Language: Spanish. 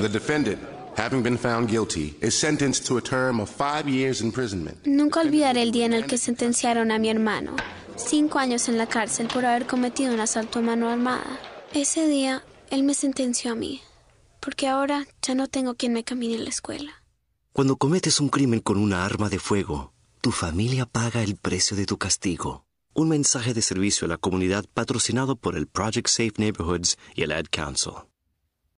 The defendant, having been found guilty, is sentenced to a term of years imprisonment. Nunca olvidaré el día en el que sentenciaron a mi hermano. Cinco años en la cárcel por haber cometido un asalto a mano armada. Ese día, él me sentenció a mí, porque ahora ya no tengo quien me camine en la escuela. Cuando cometes un crimen con una arma de fuego, tu familia paga el precio de tu castigo. Un mensaje de servicio a la comunidad patrocinado por el Project Safe Neighborhoods y el Ad Council.